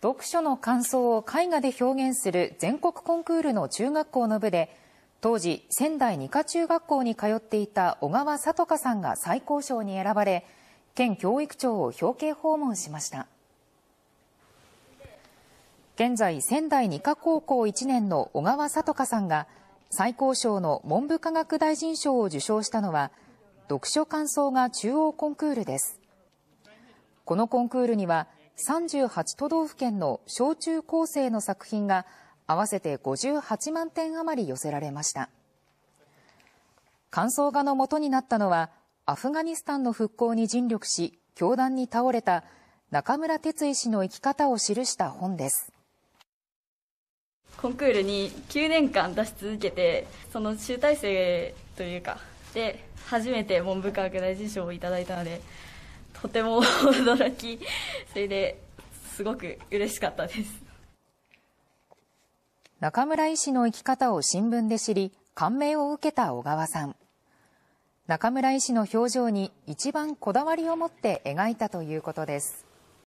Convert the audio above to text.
読書の感想を絵画で表現する全国コンクールの中学校の部で当時仙台二課中学校に通っていた小川さとかさんが最高賞に選ばれ県教育庁を表敬訪問しました現在仙台二課高校1年の小川さとかさんが最高賞の文部科学大臣賞を受賞したのは読書感想が中央コンクールですこのコンクールには38都道府県の小中高生の作品が合わせて58万点余り寄せられました感想画の元になったのはアフガニスタンの復興に尽力し教団に倒れた中村哲医師の生き方を記した本ですコンクールに9年間出し続けてその集大成というかで初めて文部科学大臣賞をいただいたのでとても 驚きそれですごく嬉しかったです中村医師の生き方を新聞で知り感銘を受けた小川さん中村医師の表情に一番こだわりを持って描いたということです